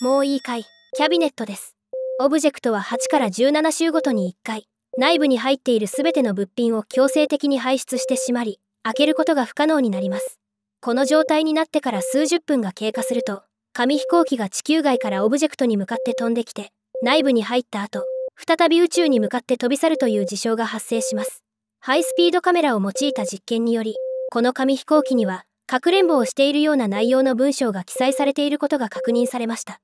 もういいかいキャビネットですオブジェクトは8から17週ごとに1回内部に入っている全ての物品を強制的に排出してしまり開けることが不可能になりますこの状態になってから数十分が経過すると紙飛行機が地球外からオブジェクトに向かって飛んできて内部に入った後再び宇宙に向かって飛び去るという事象が発生しますハイスピードカメラを用いた実験によりこの紙飛行機にはかくれんぼをしているような内容の文章が記載されていることが確認されました